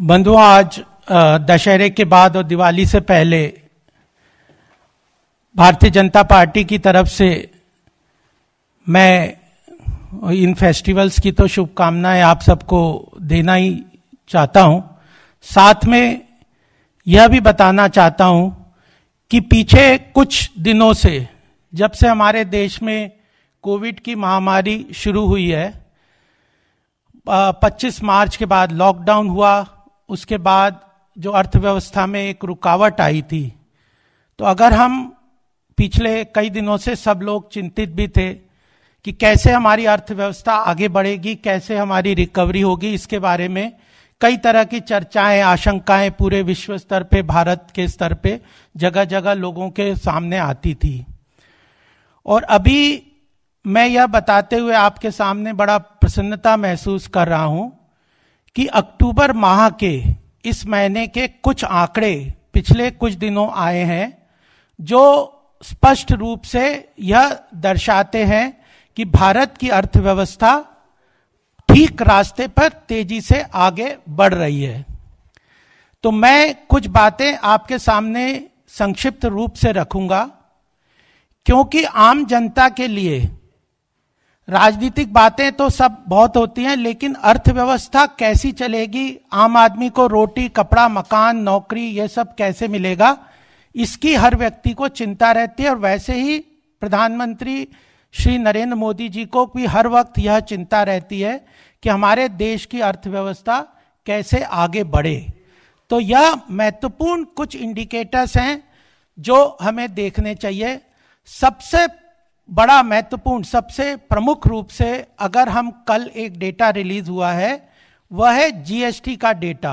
बंधु आज दशहरे के बाद और दिवाली से पहले भारतीय जनता पार्टी की तरफ से मैं इन फेस्टिवल्स की तो शुभकामनाएं आप सबको देना ही चाहता हूं साथ में यह भी बताना चाहता हूं कि पीछे कुछ दिनों से जब से हमारे देश में कोविड की महामारी शुरू हुई है 25 मार्च के बाद लॉकडाउन हुआ उसके बाद जो अर्थव्यवस्था में एक रुकावट आई थी तो अगर हम पिछले कई दिनों से सब लोग चिंतित भी थे कि कैसे हमारी अर्थव्यवस्था आगे बढ़ेगी कैसे हमारी रिकवरी होगी इसके बारे में कई तरह की चर्चाएं आशंकाएं पूरे विश्व स्तर पे भारत के स्तर पे जगह जगह लोगों के सामने आती थी और अभी मैं यह बताते हुए आपके सामने बड़ा प्रसन्नता महसूस कर रहा हूं कि अक्टूबर माह के इस महीने के कुछ आंकड़े पिछले कुछ दिनों आए हैं जो स्पष्ट रूप से यह दर्शाते हैं कि भारत की अर्थव्यवस्था ठीक रास्ते पर तेजी से आगे बढ़ रही है तो मैं कुछ बातें आपके सामने संक्षिप्त रूप से रखूंगा क्योंकि आम जनता के लिए राजनीतिक बातें तो सब बहुत होती हैं लेकिन अर्थव्यवस्था कैसी चलेगी आम आदमी को रोटी कपड़ा मकान नौकरी ये सब कैसे मिलेगा इसकी हर व्यक्ति को चिंता रहती है और वैसे ही प्रधानमंत्री श्री नरेंद्र मोदी जी को भी हर वक्त यह चिंता रहती है कि हमारे देश की अर्थव्यवस्था कैसे आगे बढ़े तो यह महत्वपूर्ण कुछ इंडिकेटर्स हैं जो हमें देखने चाहिए सबसे बड़ा महत्वपूर्ण सबसे प्रमुख रूप से अगर हम कल एक डेटा रिलीज हुआ है वह है जीएसटी का डेटा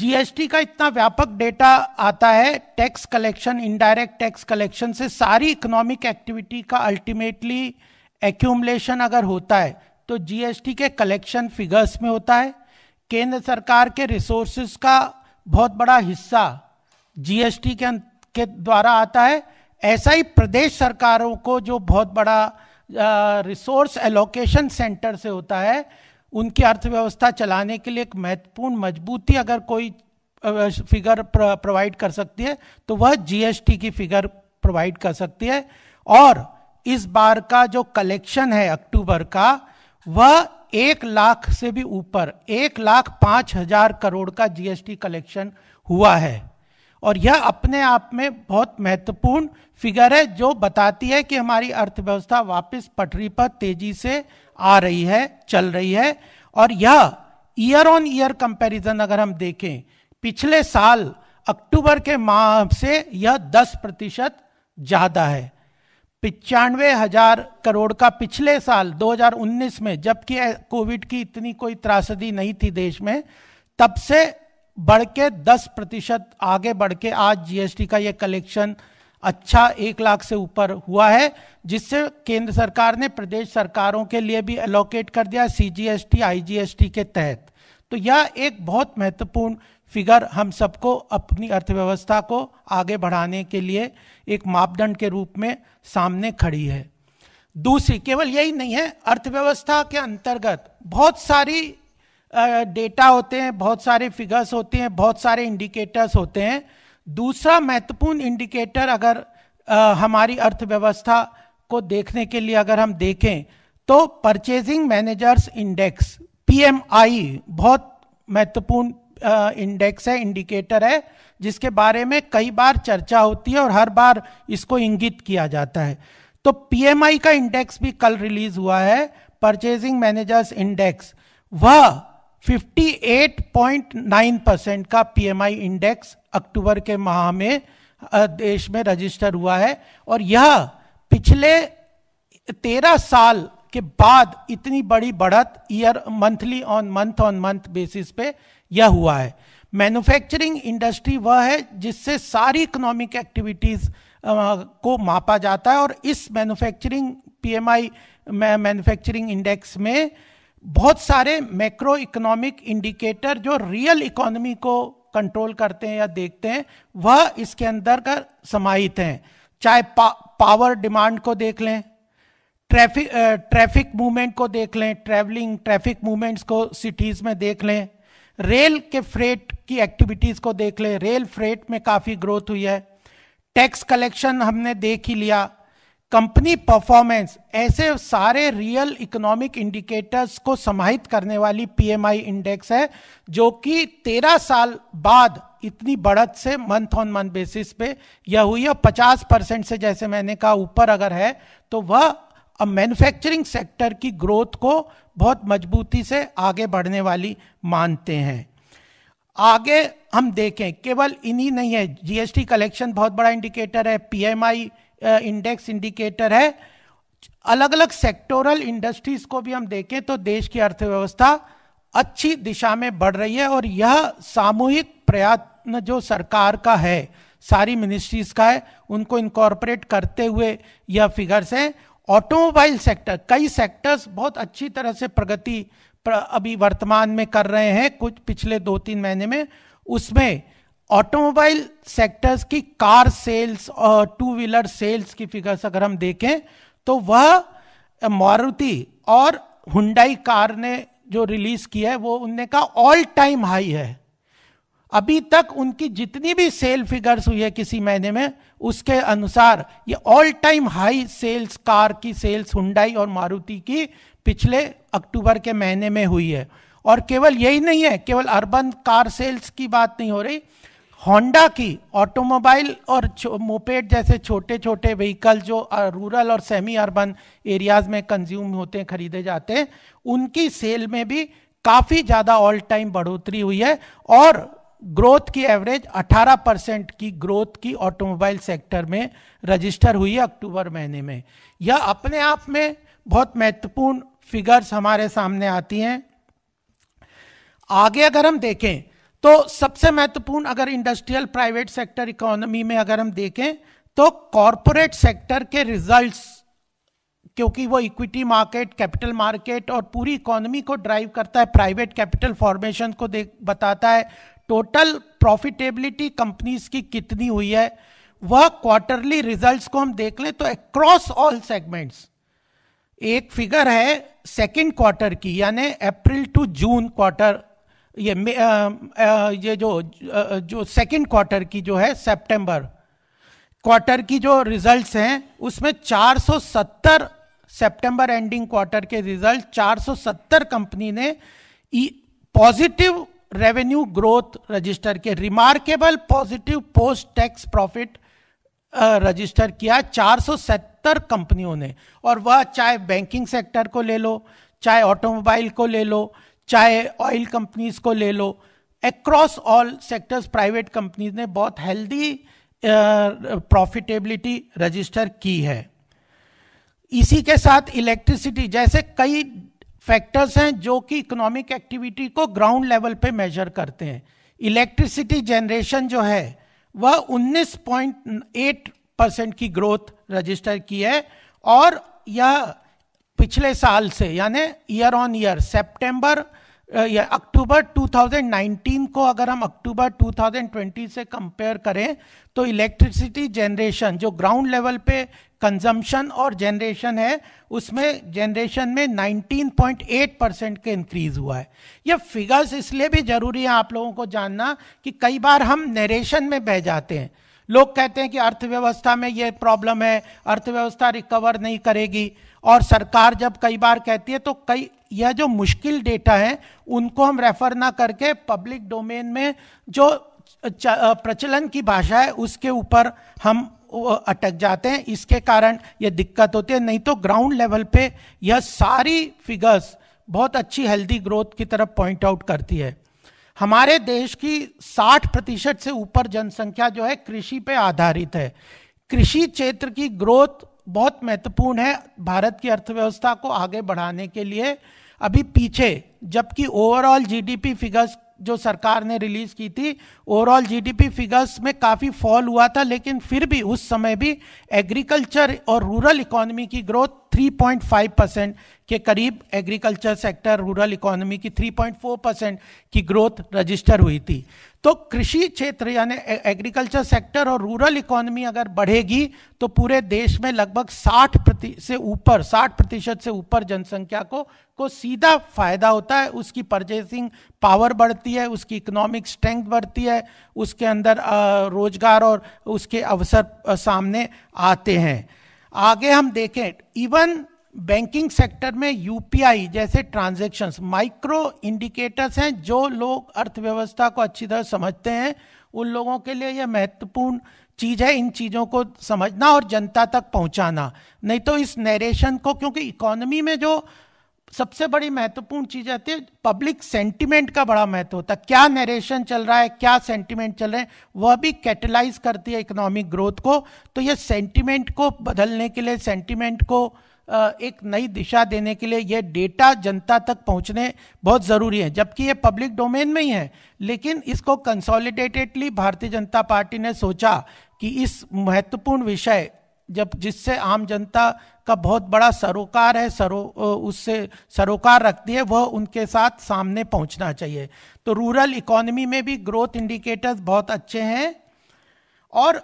जीएसटी का इतना व्यापक डेटा आता है tax collection indirect tax collection से सारी इकोनॉमिक एक्टिविटी का अल्टीमेटली एक्यूमलेशन अगर होता है तो जीएसटी के कलेक्शन फिगर्स में होता है केंद्र सरकार के रिसोर्सेज का बहुत बड़ा हिस्सा जीएसटी के के द्वारा आता है ऐसा ही प्रदेश सरकारों को जो बहुत बड़ा रिसोर्स एलोकेशन सेंटर से होता है उनकी अर्थव्यवस्था चलाने के लिए एक महत्वपूर्ण मजबूती अगर कोई फिगर प्रोवाइड कर सकती है तो वह जीएसटी की फिगर प्रोवाइड कर सकती है और इस बार का जो कलेक्शन है अक्टूबर का वह एक लाख से भी ऊपर एक लाख पाँच हजार करोड़ का जीएसटी कलेक्शन हुआ है और यह अपने आप में बहुत महत्वपूर्ण फिगर है जो बताती है कि हमारी अर्थव्यवस्था वापस पटरी पर तेजी से आ रही है चल रही है और यह ईयर ऑन ईयर कंपैरिजन अगर हम देखें पिछले साल अक्टूबर के माह से यह 10 प्रतिशत ज़्यादा है पिचानवे हजार करोड़ का पिछले साल 2019 में जबकि कोविड की इतनी कोई त्रासदी नहीं थी देश में तब से बढ़ के दस प्रतिशत आगे बढ़ के आज जीएसटी का यह कलेक्शन अच्छा एक लाख से ऊपर हुआ है जिससे केंद्र सरकार ने प्रदेश सरकारों के लिए भी एलोकेट कर दिया सीजीएसटी आईजीएसटी के तहत तो यह एक बहुत महत्वपूर्ण फिगर हम सबको अपनी अर्थव्यवस्था को आगे बढ़ाने के लिए एक मापदंड के रूप में सामने खड़ी है दूसरी केवल यही नहीं है अर्थव्यवस्था के अंतर्गत बहुत सारी डेटा होते हैं बहुत सारे फिगर्स होते हैं बहुत सारे इंडिकेटर्स होते हैं दूसरा महत्वपूर्ण इंडिकेटर अगर आ, हमारी अर्थव्यवस्था को देखने के लिए अगर हम देखें तो परचेजिंग मैनेजर्स इंडेक्स पीएमआई बहुत महत्वपूर्ण इंडेक्स है इंडिकेटर है जिसके बारे में कई बार चर्चा होती है और हर बार इसको इंगित किया जाता है तो पीएमआई का इंडेक्स भी कल रिलीज हुआ है परचेजिंग मैनेजर्स इंडेक्स वह 58.9 परसेंट का पीएमआई इंडेक्स अक्टूबर के माह में देश में रजिस्टर हुआ है और यह पिछले तेरह साल के बाद इतनी बड़ी बढ़त year monthly on month on month basis पे यह हुआ है मैन्युफैक्चरिंग इंडस्ट्री वह है जिससे सारी इकोनॉमिक एक्टिविटीज को मापा जाता है और इस मैन्युफैक्चरिंग पीएमआई मैन्युफैक्चरिंग इंडेक्स में बहुत सारे मैक्रो इकोनॉमिक इंडिकेटर जो रियल इकोनॉमी को कंट्रोल करते हैं या देखते हैं वह इसके अंदर का समाहित हैं चाहे पा, पावर डिमांड को देख लें ट्रैफिक ट्रैफिक मूवमेंट को देख लें ट्रैवलिंग ट्रैफिक मूवमेंट्स को सिटीज़ में देख लें रेल के फ्रेट की एक्टिविटीज़ को देख लें रेल फ्रेट में काफ़ी ग्रोथ हुई है टैक्स कलेक्शन हमने देख ही लिया कंपनी परफॉर्मेंस ऐसे सारे रियल इकोनॉमिक इंडिकेटर्स को समाहित करने वाली पीएमआई इंडेक्स है जो कि तेरह साल बाद इतनी बढ़त से मंथ ऑन मंथ बेसिस पे यह हुई है पचास परसेंट से जैसे मैंने कहा ऊपर अगर है तो वह अब मैन्युफैक्चरिंग सेक्टर की ग्रोथ को बहुत मजबूती से आगे बढ़ने वाली मानते हैं आगे हम देखें केवल इन्हीं नहीं है जीएसटी कलेक्शन बहुत बड़ा इंडिकेटर है पीएमआई इंडेक्स इंडिकेटर है अलग अलग सेक्टोरल इंडस्ट्रीज को भी हम देखें तो देश की अर्थव्यवस्था अच्छी दिशा में बढ़ रही है और यह सामूहिक प्रयत्न जो सरकार का है सारी मिनिस्ट्रीज का है उनको इनकॉर्पोरेट करते हुए यह फिगर्स हैं ऑटोमोबाइल सेक्टर कई सेक्टर्स बहुत अच्छी तरह से प्रगति प्र, अभी वर्तमान में कर रहे हैं कुछ पिछले दो तीन महीने में उसमें ऑटोमोबाइल सेक्टर्स की कार सेल्स और टू व्हीलर सेल्स की फिगर्स अगर हम देखें तो वह मारुति और हुंडई कार ने जो रिलीज किया है वो उनने का ऑल टाइम हाई है अभी तक उनकी जितनी भी सेल फिगर्स हुई है किसी महीने में उसके अनुसार ये all time high sales car की सेल्स हुंडाई और मारुति की पिछले अक्टूबर के महीने में हुई है और केवल यही नहीं है केवल अर्बन कार सेल्स की बात नहीं हो रही होंडा की ऑटोमोबाइल और मोपेड जैसे छोटे छोटे व्हीकल जो रूरल और सेमी अर्बन एरियाज में कंज्यूम होते हैं खरीदे जाते हैं उनकी सेल में भी काफ़ी ज़्यादा ऑल टाइम बढ़ोतरी हुई है और ग्रोथ की एवरेज 18 परसेंट की ग्रोथ की ऑटोमोबाइल सेक्टर में रजिस्टर हुई है अक्टूबर महीने में यह अपने आप में बहुत महत्वपूर्ण फिगर्स हमारे सामने आती हैं आगे अगर हम देखें तो सबसे महत्वपूर्ण अगर इंडस्ट्रियल प्राइवेट सेक्टर इकोनॉमी में अगर हम देखें तो कॉरपोरेट सेक्टर के रिजल्ट्स क्योंकि वो इक्विटी मार्केट कैपिटल मार्केट और पूरी इकोनॉमी को ड्राइव करता है प्राइवेट कैपिटल फॉर्मेशन को देख बताता है टोटल प्रॉफिटेबिलिटी कंपनीज की कितनी हुई है वह क्वार्टरली रिजल्ट्स को हम देख लें तो अक्रॉस ऑल सेगमेंट्स एक फिगर है सेकंड क्वार्टर की यानी अप्रैल टू जून क्वार्टर ये आ, आ, ये जो आ, जो सेकंड क्वार्टर की जो है सितंबर क्वार्टर की जो रिजल्ट्स हैं उसमें 470 सितंबर एंडिंग क्वार्टर के रिजल्ट 470 कंपनी ने पॉजिटिव रेवेन्यू ग्रोथ रजिस्टर के remarkable positive post tax profit register किया 470 कंपनियों ने और वह चाहे बैंकिंग सेक्टर को ले लो चाहे ऑटोमोबाइल को ले लो चाहे ऑयल कंपनीज को ले लो across all sectors private companies ने बहुत हेल्दी प्रॉफिटेबिलिटी रजिस्टर की है इसी के साथ इलेक्ट्रिसिटी जैसे कई फैक्टर्स हैं जो कि इकोनॉमिक एक्टिविटी को ग्राउंड लेवल पे मेजर करते हैं इलेक्ट्रिसिटी जनरेशन जो है वह 19.8 परसेंट की ग्रोथ रजिस्टर की है और यह पिछले साल से यानी ईयर ऑन ईयर सितंबर या अक्टूबर 2019 को अगर हम अक्टूबर 2020 से कंपेयर करें तो इलेक्ट्रिसिटी जनरेशन जो ग्राउंड लेवल पे कंजम्पशन और जनरेशन है उसमें जनरेशन में 19.8 परसेंट के इंक्रीज हुआ है ये फिगर्स इसलिए भी जरूरी है आप लोगों को जानना कि कई बार हम नरेशन में बह जाते हैं लोग कहते हैं कि अर्थव्यवस्था में ये प्रॉब्लम है अर्थव्यवस्था रिकवर नहीं करेगी और सरकार जब कई बार कहती है तो कई यह जो मुश्किल डेटा है उनको हम रेफर ना करके पब्लिक डोमेन में जो प्रचलन की भाषा है उसके ऊपर हम अटक जाते हैं इसके कारण यह दिक्कत होती है नहीं तो ग्राउंड लेवल पे यह सारी फिगर्स बहुत अच्छी हेल्दी ग्रोथ की तरफ पॉइंट आउट करती है हमारे देश की 60 प्रतिशत से ऊपर जनसंख्या जो है कृषि पे आधारित है कृषि क्षेत्र की ग्रोथ बहुत महत्वपूर्ण है भारत की अर्थव्यवस्था को आगे बढ़ाने के लिए अभी पीछे जबकि ओवरऑल जीडीपी फिगर्स जो सरकार ने रिलीज की थी ओवरऑल जीडीपी फिगर्स में काफ़ी फॉल हुआ था लेकिन फिर भी उस समय भी एग्रीकल्चर और रूरल इकोनॉमी की ग्रोथ 3.5 परसेंट के करीब एग्रीकल्चर सेक्टर रूरल इकोनॉमी की 3.4 परसेंट की ग्रोथ रजिस्टर हुई थी तो कृषि क्षेत्र यानी एग्रीकल्चर सेक्टर और रूरल इकोनॉमी अगर बढ़ेगी तो पूरे देश में लगभग 60 प्रति से ऊपर 60 प्रतिशत से ऊपर जनसंख्या को को सीधा फायदा होता है उसकी परचेसिंग पावर बढ़ती है उसकी इकोनॉमिक स्ट्रेंथ बढ़ती है उसके अंदर रोजगार और उसके अवसर सामने आते हैं आगे हम देखें इवन बैंकिंग सेक्टर में यूपीआई जैसे ट्रांजैक्शंस माइक्रो इंडिकेटर्स हैं जो लोग अर्थव्यवस्था को अच्छी तरह समझते हैं उन लोगों के लिए यह महत्वपूर्ण चीज है इन चीजों को समझना और जनता तक पहुंचाना नहीं तो इस नरेशन को क्योंकि इकोनॉमी में जो सबसे बड़ी महत्वपूर्ण चीज आती है पब्लिक सेंटिमेंट का बड़ा महत्व होता है क्या नरेशन चल रहा है क्या सेंटिमेंट चल रहे हैं वह भी कैटेलाइज करती है इकोनॉमिक ग्रोथ को तो यह सेंटिमेंट को बदलने के लिए सेंटिमेंट को एक नई दिशा देने के लिए यह डेटा जनता तक पहुंचने बहुत ज़रूरी है जबकि ये पब्लिक डोमेन में ही है लेकिन इसको कंसोलिडेटेडली भारतीय जनता पार्टी ने सोचा कि इस महत्वपूर्ण विषय जब जिससे आम जनता का बहुत बड़ा सरोकार है सरो उससे सरोकार रखती है वह उनके साथ सामने पहुंचना चाहिए तो रूरल इकोनॉमी में भी ग्रोथ इंडिकेटर्स बहुत अच्छे हैं और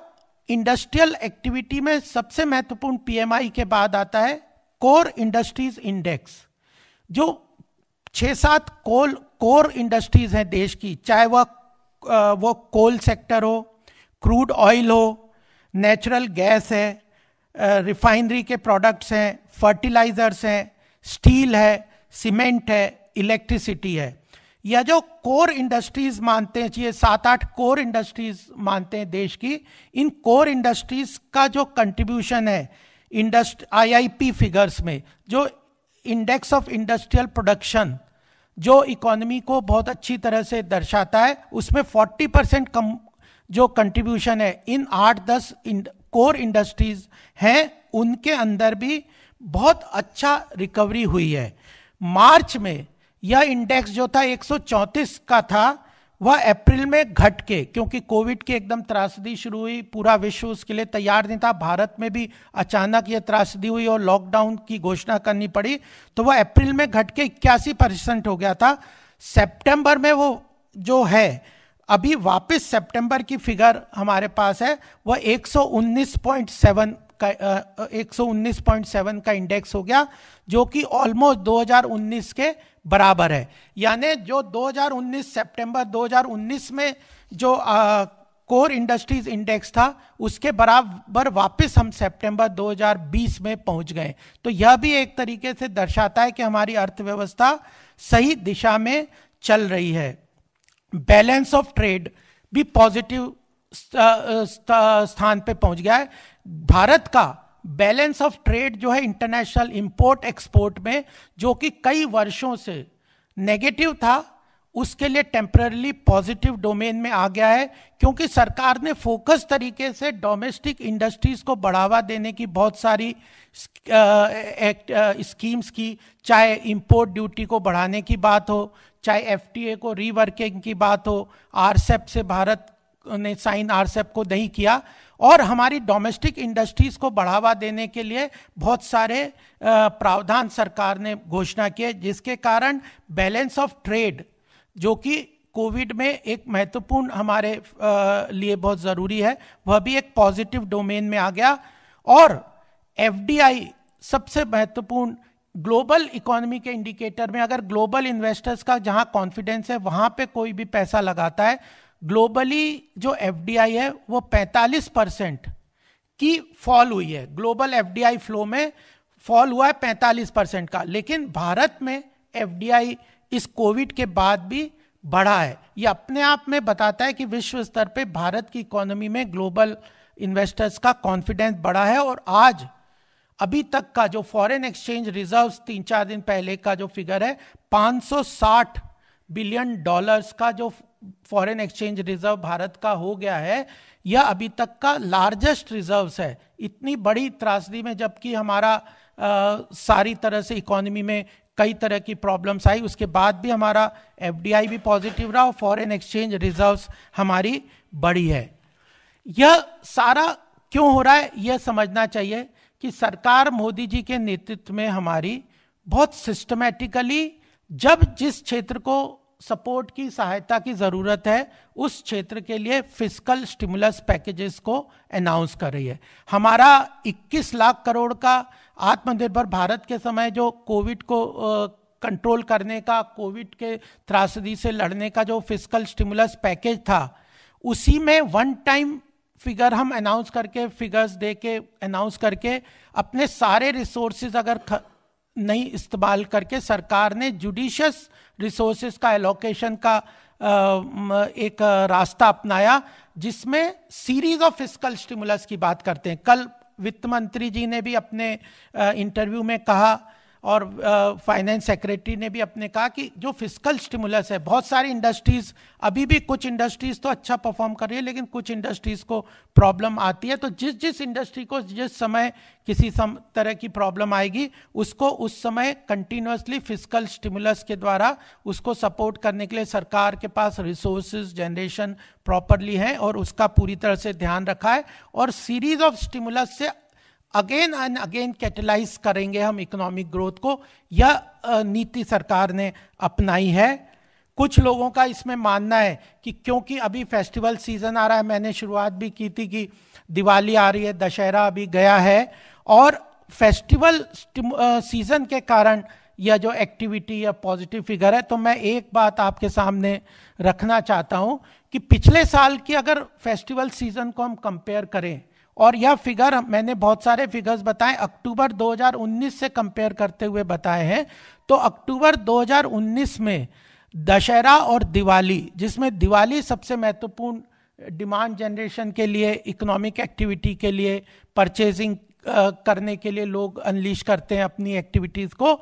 इंडस्ट्रियल एक्टिविटी में सबसे महत्वपूर्ण पीएमआई के बाद आता है कोर इंडस्ट्रीज इंडेक्स जो छः सात कोल कोर इंडस्ट्रीज हैं देश की चाहे वह वो, कोल सेक्टर हो क्रूड ऑयल हो नेचुरल गैस है रिफाइनरी के प्रोडक्ट्स हैं फर्टिलाइजर्स हैं स्टील है सीमेंट है इलेक्ट्रिसिटी है या जो कोर इंडस्ट्रीज मानते हैं ये सात आठ कोर इंडस्ट्रीज मानते हैं देश की इन कोर इंडस्ट्रीज का जो कंट्रीब्यूशन है इंडस्ट आईआईपी फिगर्स में जो इंडेक्स ऑफ इंडस्ट्रियल प्रोडक्शन जो इकोनॉमी को बहुत अच्छी तरह से दर्शाता है उसमें 40 परसेंट कम जो कंट्रीब्यूशन है इन आठ दस कोर इंडस्ट्रीज हैं उनके अंदर भी बहुत अच्छा रिकवरी हुई है मार्च में यह इंडेक्स जो था 134 का था वह अप्रैल में घट के क्योंकि कोविड की एकदम त्रासदी शुरू हुई पूरा विश्व उसके लिए तैयार नहीं था भारत में भी अचानक यह त्रासदी हुई और लॉकडाउन की घोषणा करनी पड़ी तो वह अप्रैल में घट के इक्यासी परसेंट हो गया था सितंबर में वो जो है अभी वापस सितंबर की फिगर हमारे पास है वह एक का एक का इंडेक्स हो गया जो कि ऑलमोस्ट 2019 के बराबर है यानी जो 2019 सितंबर 2019 में जो कोर इंडस्ट्रीज इंडेक्स था उसके बराबर वापस हम सितंबर 2020 में पहुंच गए तो यह भी एक तरीके से दर्शाता है कि हमारी अर्थव्यवस्था सही दिशा में चल रही है बैलेंस ऑफ ट्रेड भी पॉजिटिव स्थान पे पहुंच गया है भारत का बैलेंस ऑफ ट्रेड जो है इंटरनेशनल इंपोर्ट एक्सपोर्ट में जो कि कई वर्षों से नेगेटिव था उसके लिए टेम्परली पॉजिटिव डोमेन में आ गया है क्योंकि सरकार ने फोकस तरीके से डोमेस्टिक इंडस्ट्रीज को बढ़ावा देने की बहुत सारी स्कीम्स की चाहे इंपोर्ट ड्यूटी को बढ़ाने की बात हो चाहे एफटीए को रीवर्किंग की बात हो आरसेप e से भारत ने साइन आरसेप को नहीं किया और हमारी डोमेस्टिक इंडस्ट्रीज को बढ़ावा देने के लिए बहुत सारे प्रावधान सरकार ने घोषणा किए जिसके कारण बैलेंस ऑफ ट्रेड जो कि कोविड में एक महत्वपूर्ण हमारे लिए बहुत ज़रूरी है वह भी एक पॉजिटिव डोमेन में आ गया और एफ सबसे महत्वपूर्ण ग्लोबल इकोनॉमी के इंडिकेटर में अगर ग्लोबल इन्वेस्टर्स का जहां कॉन्फिडेंस है वहां पे कोई भी पैसा लगाता है ग्लोबली जो एफ है वो 45 परसेंट की फॉल हुई है ग्लोबल एफ फ्लो में फॉल हुआ है 45 परसेंट का लेकिन भारत में एफ इस कोविड के बाद भी बढ़ा है ये अपने आप में बताता है कि विश्व स्तर पे भारत की इकोनॉमी में ग्लोबल इन्वेस्टर्स का कॉन्फिडेंस बढ़ा है और आज अभी तक का जो फॉरेन एक्सचेंज रिजर्व्स तीन चार दिन पहले का जो फिगर है 560 बिलियन डॉलर्स का जो फॉरेन एक्सचेंज रिजर्व भारत का हो गया है यह अभी तक का लार्जेस्ट रिजर्व है इतनी बड़ी त्रासदी में जबकि हमारा आ, सारी तरह से इकोनॉमी में कई तरह की प्रॉब्लम्स आई उसके बाद भी हमारा एफ भी पॉजिटिव रहा और फॉरेन एक्सचेंज रिजर्व हमारी बड़ी है यह सारा क्यों हो रहा है यह समझना चाहिए कि सरकार मोदी जी के नेतृत्व में हमारी बहुत सिस्टमेटिकली जब जिस क्षेत्र को सपोर्ट की सहायता की ज़रूरत है उस क्षेत्र के लिए फिजिकल स्टिमुलस पैकेजेस को अनाउंस कर रही है हमारा 21 लाख करोड़ का आत्मनिर्भर भारत के समय जो कोविड को कंट्रोल करने का कोविड के त्रासदी से लड़ने का जो फिजिकल स्टिमुलस पैकेज था उसी में वन टाइम फिगर हम अनाउंस करके फिगर्स दे के अनाउंस करके अपने सारे रिसोर्सेज अगर नहीं इस्तेमाल करके सरकार ने जुडिशस रिसोर्सेज का एलोकेशन का एक रास्ता अपनाया जिसमें सीरीज ऑफ फिजिकल स्टिमुलस की बात करते हैं कल वित्त मंत्री जी ने भी अपने इंटरव्यू में कहा और फाइनेंस सेक्रेटरी ने भी अपने कहा कि जो फिजिकल स्टिमुलस है बहुत सारी इंडस्ट्रीज अभी भी कुछ इंडस्ट्रीज तो अच्छा परफॉर्म कर रही है लेकिन कुछ इंडस्ट्रीज को प्रॉब्लम आती है तो जिस जिस इंडस्ट्री को जिस समय किसी सम तरह की प्रॉब्लम आएगी उसको उस समय कंटिन्यूसली फिजिकल स्टिमुलस के द्वारा उसको सपोर्ट करने के लिए सरकार के पास रिसोर्सेज जनरेशन प्रॉपरली है और उसका पूरी तरह से ध्यान रखा है और सीरीज ऑफ स्टिमुलस से अगेन एंड अगेन कैटलाइज करेंगे हम इकोनॉमिक ग्रोथ को यह नीति सरकार ने अपनाई है कुछ लोगों का इसमें मानना है कि क्योंकि अभी फेस्टिवल सीजन आ रहा है मैंने शुरुआत भी की थी कि दिवाली आ रही है दशहरा अभी गया है और फेस्टिवल सीजन के कारण यह जो एक्टिविटी या पॉजिटिव फिगर है तो मैं एक बात आपके सामने रखना चाहता हूं कि पिछले साल की अगर फेस्टिवल सीजन को हम कंपेयर करें और यह फिगर मैंने बहुत सारे फिगर्स बताए अक्टूबर 2019 से कंपेयर करते हुए बताए हैं तो अक्टूबर 2019 में दशहरा और दिवाली जिसमें दिवाली सबसे महत्वपूर्ण डिमांड जनरेशन के लिए इकोनॉमिक एक्टिविटी के लिए परचेजिंग करने के लिए लोग अनलीश करते हैं अपनी एक्टिविटीज़ को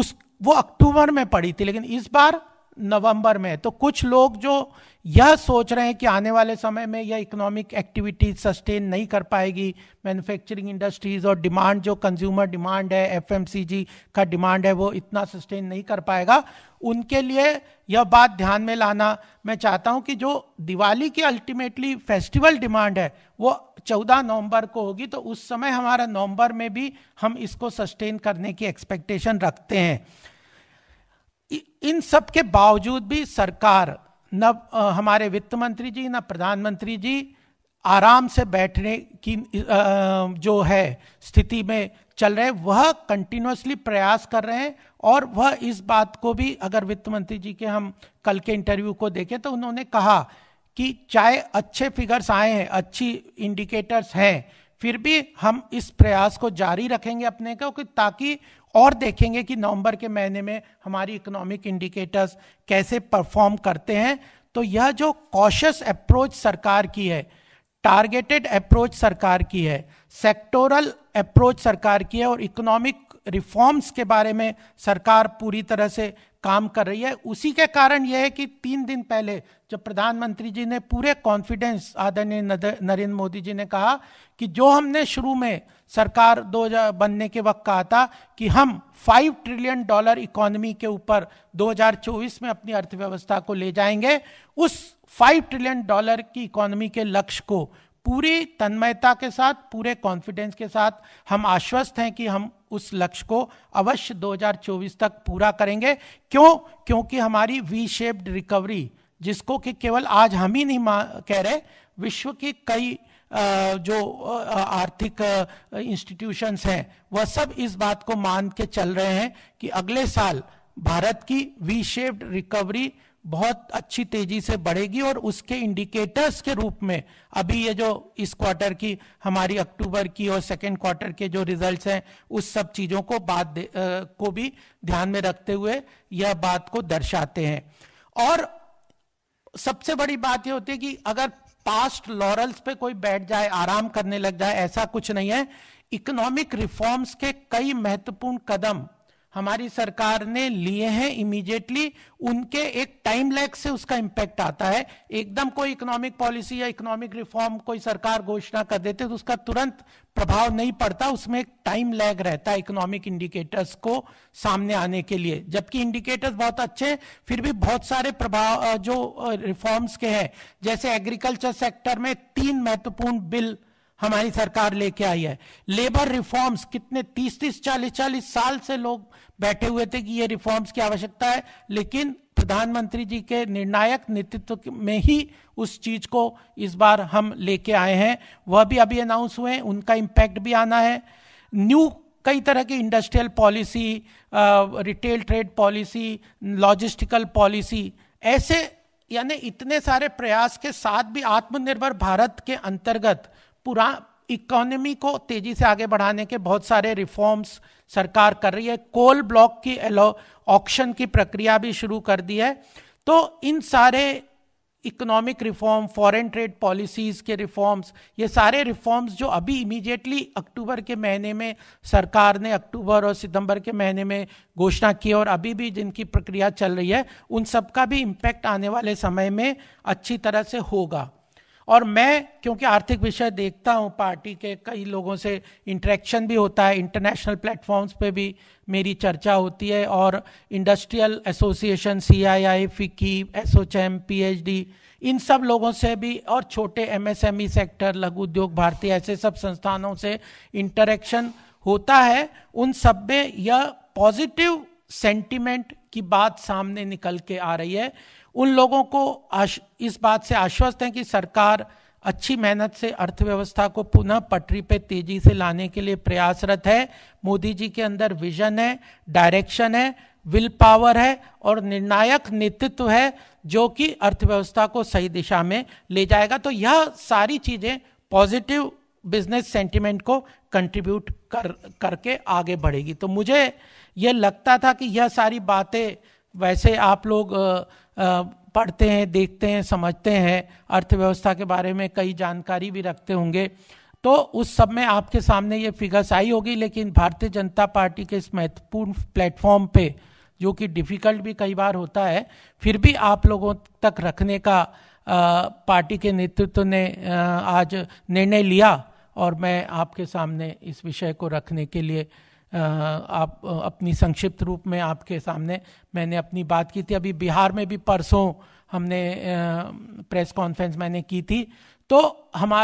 उस वो अक्टूबर में पड़ी थी लेकिन इस बार नवंबर में तो कुछ लोग जो यह सोच रहे हैं कि आने वाले समय में यह इकोनॉमिक एक्टिविटीज सस्टेन नहीं कर पाएगी मैन्युफैक्चरिंग इंडस्ट्रीज और डिमांड जो कंज्यूमर डिमांड है एफएमसीजी का डिमांड है वो इतना सस्टेन नहीं कर पाएगा उनके लिए यह बात ध्यान में लाना मैं चाहता हूं कि जो दिवाली की अल्टीमेटली फेस्टिवल डिमांड है वो 14 नवंबर को होगी तो उस समय हमारा नवंबर में भी हम इसको सस्टेन करने की एक्सपेक्टेशन रखते हैं इन सब के बावजूद भी सरकार न हमारे वित्त मंत्री जी न प्रधानमंत्री जी आराम से बैठने की जो है स्थिति में चल रहे वह कंटिन्यूसली प्रयास कर रहे हैं और वह इस बात को भी अगर वित्त मंत्री जी के हम कल के इंटरव्यू को देखें तो उन्होंने कहा कि चाहे अच्छे फिगर्स आए हैं अच्छी इंडिकेटर्स हैं फिर भी हम इस प्रयास को जारी रखेंगे अपने का ताकि और देखेंगे कि नवंबर के महीने में हमारी इकोनॉमिक इंडिकेटर्स कैसे परफॉर्म करते हैं तो यह जो कॉशस अप्रोच सरकार की है टारगेटेड अप्रोच सरकार की है सेक्टोरल अप्रोच सरकार की है और इकोनॉमिक रिफॉर्म्स के बारे में सरकार पूरी तरह से काम कर रही है उसी के कारण यह है कि तीन दिन पहले जब प्रधानमंत्री जी ने पूरे कॉन्फिडेंस आदरणीय नरेंद्र मोदी जी ने कहा कि जो हमने शुरू में सरकार दो बनने के वक्त कहा था कि हम फाइव ट्रिलियन डॉलर इकोनॉमी के ऊपर 2024 में अपनी अर्थव्यवस्था को ले जाएंगे उस फाइव ट्रिलियन डॉलर की इकोनॉमी के लक्ष्य को पूरी तन्मयता के साथ पूरे कॉन्फिडेंस के साथ हम आश्वस्त हैं कि हम उस लक्ष्य को अवश्य 2024 तक पूरा करेंगे क्यों क्योंकि हमारी वी शेप्ड रिकवरी जिसको कि केवल आज हम ही नहीं कह रहे विश्व के कई जो आर्थिक इंस्टीट्यूशंस हैं वह सब इस बात को मान के चल रहे हैं कि अगले साल भारत की वी शेप्ड रिकवरी बहुत अच्छी तेजी से बढ़ेगी और उसके इंडिकेटर्स के रूप में अभी ये जो इस क्वार्टर की हमारी अक्टूबर की और सेकेंड क्वार्टर के जो रिजल्ट्स हैं उस सब चीज़ों को बात को भी ध्यान में रखते हुए यह बात को दर्शाते हैं और सबसे बड़ी बात यह होती है कि अगर पास्ट लॉरल्स पे कोई बैठ जाए आराम करने लग जाए ऐसा कुछ नहीं है इकोनॉमिक रिफॉर्म्स के कई महत्वपूर्ण कदम हमारी सरकार ने लिए हैं इमीडिएटली उनके एक टाइम लैग से उसका इम्पैक्ट आता है एकदम कोई इकोनॉमिक पॉलिसी या इकोनॉमिक रिफॉर्म कोई सरकार घोषणा कर देते तो उसका तुरंत प्रभाव नहीं पड़ता उसमें एक टाइम लैग रहता है इकोनॉमिक इंडिकेटर्स को सामने आने के लिए जबकि इंडिकेटर्स बहुत अच्छे फिर भी बहुत सारे प्रभाव जो रिफॉर्म्स के हैं जैसे एग्रीकल्चर सेक्टर में तीन महत्वपूर्ण बिल हमारी सरकार लेके आई है लेबर रिफॉर्म्स कितने तीस तीस चालीस चालीस साल से लोग बैठे हुए थे कि ये रिफॉर्म्स की आवश्यकता है लेकिन प्रधानमंत्री जी के निर्णायक नेतृत्व में ही उस चीज को इस बार हम लेके आए हैं वह भी अभी अनाउंस हुए हैं उनका इम्पैक्ट भी आना है न्यू कई तरह की industrial policy retail trade policy logistical policy ऐसे यानी इतने सारे प्रयास के साथ भी आत्मनिर्भर भारत के अंतर्गत पूरा इकोनॉमी को तेजी से आगे बढ़ाने के बहुत सारे रिफॉर्म्स सरकार कर रही है कोल ब्लॉक की एलो ऑक्शन की प्रक्रिया भी शुरू कर दी है तो इन सारे economic reform foreign trade policies के रिफॉर्म्स ये सारे रिफॉर्म्स जो अभी इमीडिएटली अक्टूबर के महीने में सरकार ने अक्टूबर और सितंबर के महीने में घोषणा की और अभी भी जिनकी प्रक्रिया चल रही है उन सब का भी इम्पैक्ट आने वाले समय में अच्छी तरह से होगा और मैं क्योंकि आर्थिक विषय देखता हूँ पार्टी के कई लोगों से इंटरेक्शन भी होता है इंटरनेशनल प्लेटफॉर्म्स पे भी मेरी चर्चा होती है और industrial association C I I FICCI ASSOCHAM P H D इन सब लोगों से भी और छोटे ई सेक्टर e लघु उद्योग भारतीय ऐसे सब संस्थानों से इंटरेक्शन होता है उन सब में यह पॉजिटिव सेंटिमेंट की बात सामने निकल के आ रही है उन लोगों को इस बात से आश्वस्त हैं कि सरकार अच्छी मेहनत से अर्थव्यवस्था को पुनः पटरी पर तेजी से लाने के लिए प्रयासरत है मोदी जी के अंदर विजन है डायरेक्शन है विल पावर है और निर्णायक नेतृत्व है जो कि अर्थव्यवस्था को सही दिशा में ले जाएगा तो यह सारी चीजें पॉजिटिव बिजनेस सेंटिमेंट को कंट्रीब्यूट कर करके आगे बढ़ेगी तो मुझे यह लगता था कि यह सारी बातें वैसे आप लोग आ, पढ़ते हैं देखते हैं समझते हैं अर्थव्यवस्था के बारे में कई जानकारी भी रखते होंगे तो उस सब में आपके सामने ये फिगर्स आई होगी लेकिन भारतीय जनता पार्टी के इस महत्वपूर्ण प्लेटफॉर्म पे जो कि डिफ़िकल्ट भी कई बार होता है फिर भी आप लोगों तक रखने का पार्टी के नेतृत्व ने आज निर्णय लिया और मैं आपके सामने इस विषय को रखने के लिए आप अपनी संक्षिप्त रूप में आपके सामने मैंने अपनी बात की थी अभी बिहार में भी परसों हमने प्रेस कॉन्फ्रेंस मैंने की थी तो हमा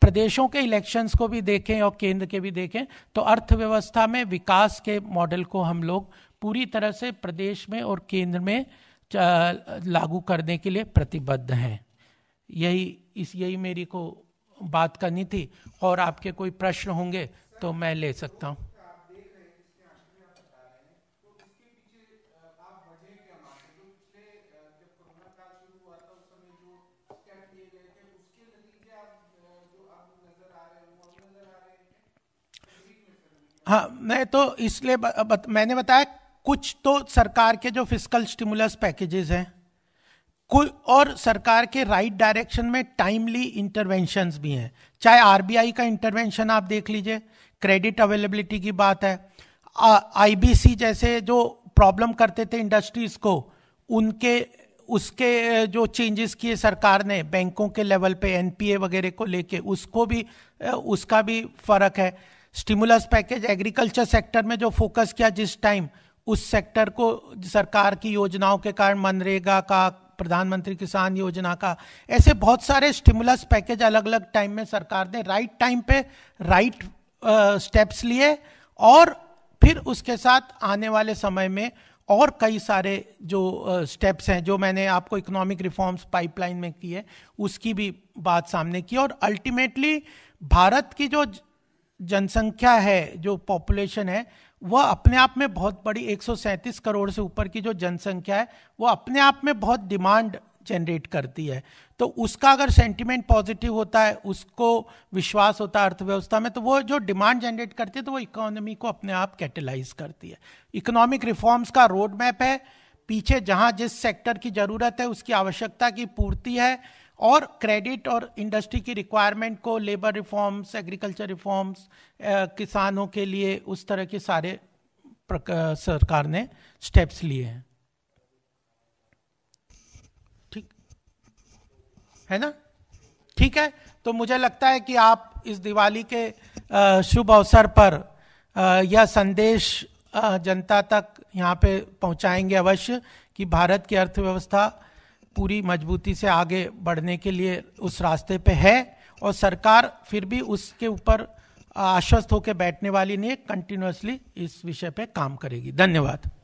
प्रदेशों के इलेक्शंस को भी देखें और केंद्र के भी देखें तो अर्थव्यवस्था में विकास के मॉडल को हम लोग पूरी तरह से प्रदेश में और केंद्र में लागू करने के लिए प्रतिबद्ध हैं यही इस यही मेरी को बात करनी थी और आपके कोई प्रश्न होंगे तो मैं ले सकता हूँ हाँ मैं तो इसलिए बत, मैंने बताया कुछ तो सरकार के जो फिजिकल स्टिमुलस पैकेजेस हैं और सरकार के राइट right डायरेक्शन में टाइमली इंटरवेंशन भी हैं चाहे आरबीआई का इंटरवेंशन आप देख लीजिए क्रेडिट अवेलेबिलिटी की बात है आईबीसी जैसे जो प्रॉब्लम करते थे इंडस्ट्रीज को उनके उसके जो चेंजेस किए सरकार ने बैंकों के लेवल पे एनपीए वगैरह को लेके उसको भी उसका भी फर्क है स्टिमुलस पैकेज एग्रीकल्चर सेक्टर में जो फोकस किया जिस टाइम उस सेक्टर को सरकार की योजनाओं के कारण मनरेगा का प्रधानमंत्री किसान योजना का ऐसे बहुत सारे स्टिमुलस पैकेज अलग अलग टाइम में सरकार ने राइट टाइम पे राइट स्टेप्स लिए और फिर उसके साथ आने वाले समय में और कई सारे जो स्टेप्स हैं जो मैंने आपको इकोनॉमिक रिफॉर्म्स पाइपलाइन में किए उसकी भी बात सामने की और अल्टीमेटली भारत की जो जनसंख्या है जो पॉपुलेशन है वह अपने आप में बहुत बड़ी 137 करोड़ से ऊपर की जो जनसंख्या है वह अपने आप में बहुत डिमांड जनरेट करती है तो उसका अगर सेंटिमेंट पॉजिटिव होता है उसको विश्वास होता है अर्थव्यवस्था में तो वो जो डिमांड जनरेट करती है तो वो इकोनॉमी को अपने आप कैटेलाइज करती है इकोनॉमिक रिफॉर्म्स का रोड मैप है पीछे जहाँ जिस सेक्टर की ज़रूरत है उसकी आवश्यकता की पूर्ति है और क्रेडिट और इंडस्ट्री की रिक्वायरमेंट को लेबर रिफॉर्म्स एग्रीकल्चर रिफॉर्म्स किसानों के लिए उस तरह के सारे सरकार ने स्टेप्स लिए हैं ठीक है ना ठीक है तो मुझे लगता है कि आप इस दिवाली के शुभ अवसर पर यह संदेश जनता तक यहाँ पे पहुँचाएंगे अवश्य कि भारत की अर्थव्यवस्था पूरी मजबूती से आगे बढ़ने के लिए उस रास्ते पे है और सरकार फिर भी उसके ऊपर आश्वस्त होकर बैठने वाली नहीं है कंटिन्यूसली इस विषय पे काम करेगी धन्यवाद